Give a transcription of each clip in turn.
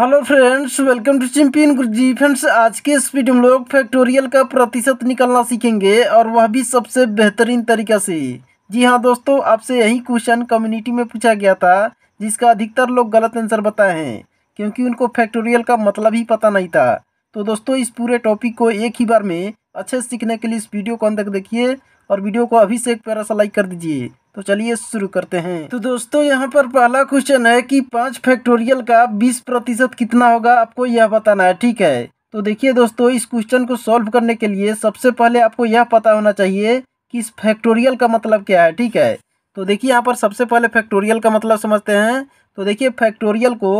hello friends welcome to Champion Guruji friends आज के इस वीडियो में लोग फैक्टोरियल का प्रतिशत निकालना सीखेंगे और वह भी सबसे बेहतरीन तरीका से जी हाँ दोस्तों आपसे यही क्वेश्चन कम्युनिटी में पूछा गया था जिसका अधिकतर लोग गलत आंसर बताए हैं क्योंकि उनको फैक्टोरियल का मतलब ही पता नहीं था तो दोस्तों इस पूरे टॉपिक को एक ही बार में अच्छे से सीखने के लिए इस वीडियो को अंदर देखिए और वीडियो को अभी से एक पैरा सा लाइक कर दीजिए तो चलिए शुरू करते हैं तो दोस्तों यहाँ पर पहला क्वेश्चन है कि पाँच फैक्टोरियल का बीस प्रतिशत कितना होगा आपको यह बताना है ठीक है तो देखिए दोस्तों इस क्वेश्चन को सॉल्व करने के लिए सबसे पहले आपको यह पता होना चाहिए कि इस फैक्टोरियल का मतलब क्या है ठीक है तो देखिए यहाँ पर सबसे पहले फैक्टोरियल का मतलब समझते हैं तो देखिए फैक्टोरियल को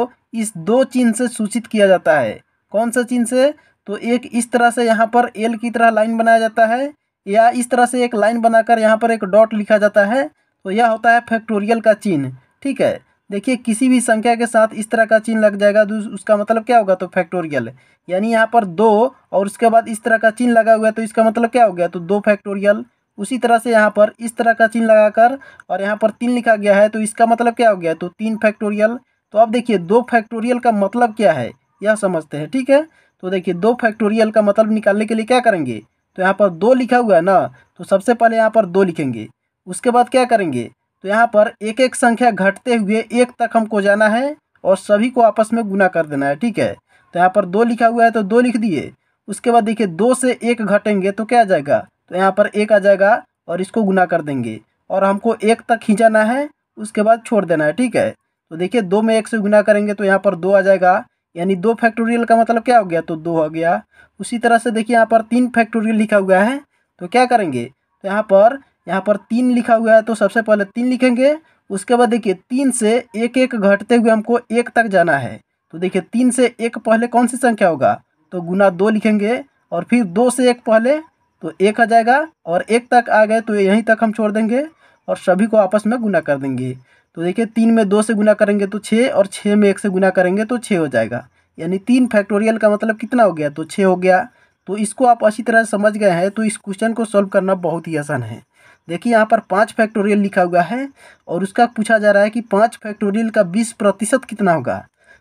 इस दो चिन्ह से सूचित किया जाता है कौन सा चिन्ह से तो एक इस तरह से यहाँ पर एल की तरह लाइन बनाया जाता है या इस तरह से एक लाइन बनाकर यहाँ पर एक डॉट लिखा जाता है तो यह होता है फैक्टोरियल का चिन्ह ठीक है देखिए किसी भी संख्या के साथ इस तरह का चिन्ह लग जाएगा तो उसका मतलब क्या होगा तो फैक्टोरियल यानी यहाँ पर दो और उसके बाद इस तरह का चिन्ह लगा हुआ है तो इसका मतलब क्या हो गया तो दो फैक्टोरियल उसी तरह से यहाँ पर इस तरह का चिन्ह लगाकर और यहाँ पर तीन लिखा गया है तो इसका मतलब क्या हो गया तो तीन फैक्टोरियल तो अब देखिए दो फैक्टोरियल का मतलब क्या है यह समझते हैं ठीक है तो देखिए दो फैक्टोरियल का मतलब निकालने के लिए क्या करेंगे तो यहाँ पर दो लिखा हुआ है ना तो सबसे पहले यहाँ पर दो लिखेंगे उसके बाद क्या करेंगे तो यहाँ पर एक एक संख्या घटते हुए एक तक हमको जाना है और सभी को आपस में गुना कर देना है ठीक है तो यहाँ पर दो लिखा हुआ है तो दो लिख दिए उसके बाद देखिए दो से एक घटेंगे तो क्या आ जाएगा तो यहाँ पर एक आ जाएगा और इसको गुना कर देंगे और हमको एक तक खींचाना है उसके बाद छोड़ देना है ठीक है तो देखिए दो में एक से गुना करेंगे तो यहाँ पर दो आ जाएगा यानी दो फैक्टोरियल का मतलब क्या हो गया तो दो हो गया उसी तरह से देखिए यहाँ पर तीन फैक्टोरियल लिखा हुआ है तो क्या करेंगे तो यहाँ पर यहाँ पर तीन लिखा हुआ है तो सबसे पहले तीन लिखेंगे उसके बाद देखिए तीन से एक एक घटते हुए हमको एक तक जाना है तो देखिए तीन से एक पहले कौन सी संख्या होगा तो गुना दो लिखेंगे और फिर दो से एक पहले तो एक आ जाएगा और एक तक आ गए तो यहीं तक हम छोड़ देंगे और सभी को आपस में गुना कर देंगे तो देखिए तीन में दो से गुना करेंगे तो छः और छः में एक से गुना करेंगे तो छः हो जाएगा यानी तीन फैक्टोरियल का मतलब कितना हो गया तो छः हो गया तो इसको आप अच्छी तरह समझ गए हैं तो इस क्वेश्चन को सॉल्व करना बहुत ही आसान है देखिए यहाँ पर पाँच फैक्टोरियल लिखा हुआ है और उसका पूछा जा रहा है कि पाँच फैक्टोरियल का बीस प्रतिशत कितना होगा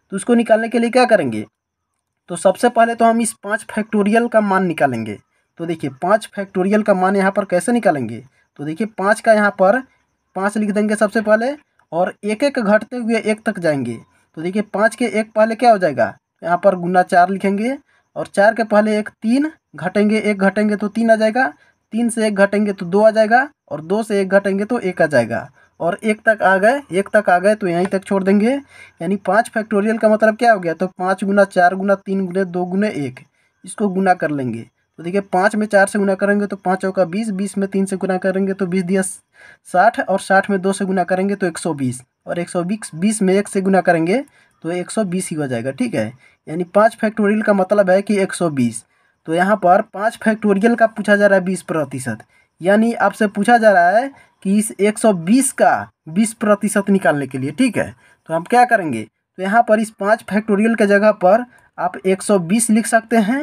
तो उसको निकालने के लिए क्या करेंगे तो सबसे पहले तो हम इस पाँच फैक्टोरियल का मान निकालेंगे तो देखिए पाँच फैक्टोरियल का मान यहाँ पर कैसे निकालेंगे तो देखिए पाँच का यहाँ पर पाँच लिख देंगे सबसे पहले और एक एक घटते हुए एक तक जाएंगे तो देखिए पाँच के एक पहले क्या हो जाएगा यहाँ पर गुना चार लिखेंगे और चार के पहले एक तीन घटेंगे एक घटेंगे तो तीन आ जाएगा तीन से एक घटेंगे तो दो आ जाएगा और दो से एक घटेंगे तो एक आ जाएगा और एक तक आ गए एक तक आ गए तो यहीं तक छोड़ देंगे यानी पाँच फैक्टोरियल का मतलब क्या हो गया तो पाँच गुना चार गुना तीन गुने दो गुने एक इसको गुना कर लेंगे तो देखिए पाँच में चार से गुना करेंगे तो पाँच का बीस बीस में तीन से गुना करेंगे तो बीस दिया साठ और साठ में दो से गुना करेंगे तो एक सौ बीस और एक सौ बीस बीस में एक से गुना करेंगे तो एक सौ बीस ही हो जाएगा ठीक है यानी पाँच फैक्टोरियल का मतलब है कि एक सौ बीस तो यहाँ पर पाँच फैक्टोरियल का पूछा जा रहा है बीस प्रतिशत यानी आपसे पूछा जा रहा है कि इस एक सौ बीस का बीस प्रतिशत निकालने के लिए ठीक है तो हम क्या करेंगे तो यहाँ पर इस पाँच फैक्टोरियल के जगह पर आप एक सौ बीस लिख सकते हैं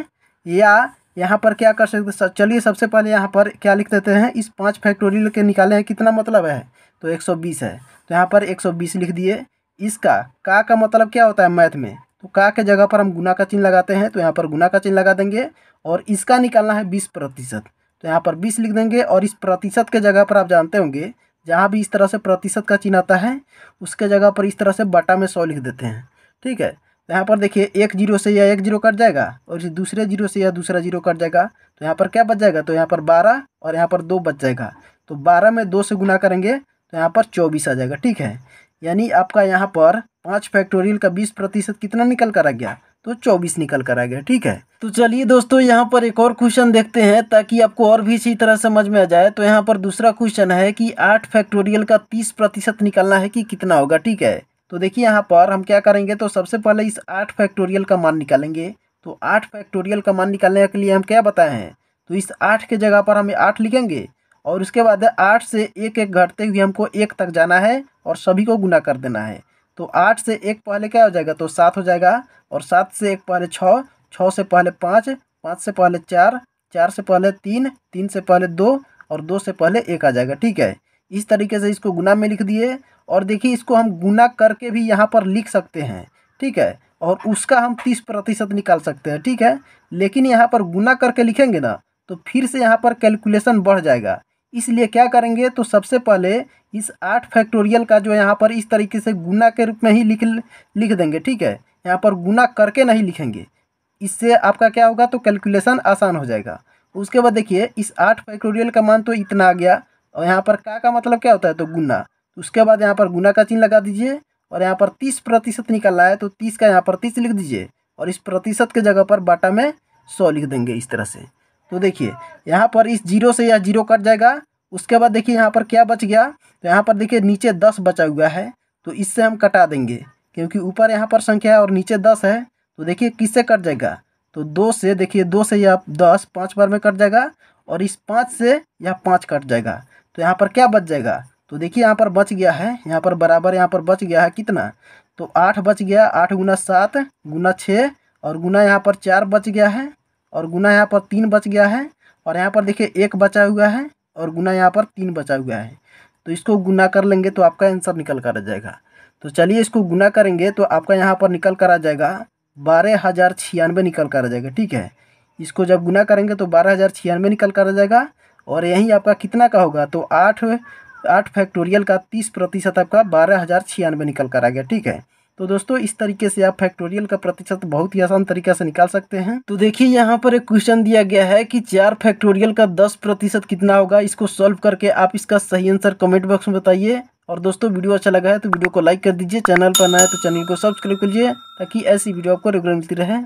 या यहाँ पर क्या कर सकते चलिए सबसे पहले यहाँ पर क्या लिख देते हैं इस पाँच फैक्टोरियल के निकाले हैं कितना मतलब है तो एक सौ बीस है तो यहाँ पर एक सौ बीस लिख दिए इसका का का मतलब क्या होता है मैथ में तो का के जगह पर हम गुना का चिन्ह लगाते हैं तो यहाँ पर गुना का चिन्ह लगा देंगे और इसका निकालना है बीस प्रतिशत तो यहाँ पर बीस लिख देंगे और इस प्रतिशत के जगह पर आप जानते होंगे जहाँ भी इस तरह से प्रतिशत का चिन्ह आता है उसके जगह पर इस तरह से बटा में सौ लिख देते हैं ठीक है तो यहाँ पर देखिए एक जीरो से यह एक जीरो कट जाएगा और इसे दूसरे जीरो से यह दूसरा जीरो कट जाएगा तो यहाँ पर क्या बच जाएगा तो यहाँ पर बारह और यहाँ पर दो बच जाएगा तो बारह में दो से गुना करेंगे तो यहाँ पर चौबीस आ जाएगा ठीक है यानी आपका यहाँ पर पाँच फैक्टोरियल का बीस प्रतिशत कितना निकल कर आ गया तो चौबीस निकल कर आ गया ठीक है तो चलिए दोस्तों यहाँ पर एक और क्वेश्चन देखते हैं ताकि आपको और भी इसी तरह समझ में आ जाए तो यहाँ पर दूसरा क्वेश्चन है कि आठ फैक्टोरियल का तीस प्रतिशत निकलना है कि कितना होगा ठीक है तो देखिए यहाँ पर हम क्या करेंगे तो सबसे पहले इस आठ फैक्टोरियल का मान निकालेंगे तो आठ फैक्टोरियल का मान निकालने के लिए हम क्या बताए हैं तो इस आठ के जगह पर हम आठ लिखेंगे और उसके बाद आठ से एक एक घटते हुए हमको एक तक जाना है और सभी को गुना कर देना है तो आठ से एक पहले क्या हो जाएगा तो सात हो जाएगा और सात से एक पहले छः छः से पहले पाँच पाँच से पहले चार चार से पहले तीन तीन से पहले दो और दो से पहले एक आ जाएगा ठीक है इस तरीके से इसको गुना में लिख दिए और देखिए इसको हम गुना करके भी यहाँ पर लिख सकते हैं ठीक है और उसका हम तीस प्रतिशत निकाल सकते हैं ठीक है लेकिन यहाँ पर गुना करके लिखेंगे ना तो फिर से यहाँ पर कैलकुलेशन बढ़ जाएगा इसलिए क्या करेंगे तो सबसे पहले इस आठ फैक्टोरियल का जो यहाँ पर इस तरीके से गुना के रूप में ही लिख लिख देंगे ठीक है यहाँ पर गुना करके नहीं लिखेंगे इससे आपका क्या होगा तो कैलकुलेशन आसान हो जाएगा उसके बाद देखिए इस आठ फैक्टोरियल का मान तो इतना आ गया और यहाँ पर का का मतलब क्या होता है तो गुना तो उसके बाद यहाँ पर गुना का चिन्ह लगा दीजिए और यहाँ पर तीस प्रतिशत निकाला है तो तीस का यहाँ पर तीस लिख दीजिए और इस प्रतिशत के जगह पर बाटा में सौ लिख देंगे इस तरह से तो देखिए यहाँ पर इस जीरो से यह जीरो कट जाएगा उसके बाद देखिए यहाँ पर क्या बच गया तो यहाँ पर देखिए नीचे दस बचा हुआ है तो इससे हम कटा देंगे क्योंकि ऊपर यहाँ पर संख्या है और नीचे दस है तो देखिए किससे कट जाएगा तो दो से देखिए दो से यह दस पाँच बार में कट जाएगा और इस पाँच से यह पाँच कट जाएगा तो यहाँ पर क्या बच जाएगा तो देखिए यहाँ पर बच गया है यहाँ पर बराबर यहाँ पर बच गया है कितना तो आठ बच गया आठ गुना सात गुना छः और गुना यहाँ पर चार बच गया है और गुना यहाँ पर तीन बच गया है और यहाँ पर देखिए एक बचा हुआ है और गुना यहाँ पर तीन बचा हुआ है तो इसको गुना कर लेंगे तो आपका आंसर निकल कर आ जाएगा तो चलिए इसको गुना करेंगे तो आपका यहाँ पर निकल कर आ जाएगा बारह हज़ार छियानवे निकल कर आ जाएगा ठीक है इसको जब गुना करेंगे तो बारह हज़ार छियानवे निकल कर आ जाएगा और यही आपका कितना का होगा तो आठ आठ फैक्टोरियल का तीस प्रतिशत आपका बारह हज़ार छियानवे निकल कर आ गया ठीक है तो दोस्तों इस तरीके से आप फैक्टोरियल का प्रतिशत बहुत ही आसान तरीके से निकाल सकते हैं तो देखिए यहाँ पर एक क्वेश्चन दिया गया है कि चार फैक्टोरियल का दस प्रतिशत कितना होगा इसको सॉल्व करके आप इसका सही आंसर कमेंट बॉक्स में बताइए और दोस्तों वीडियो अच्छा लगा है तो वीडियो को लाइक कर दीजिए चैनल पर नया है तो चैनल को सब्सक्राइब कर लीजिए ताकि ऐसी वीडियो आपको रेगुलर मिलती रहे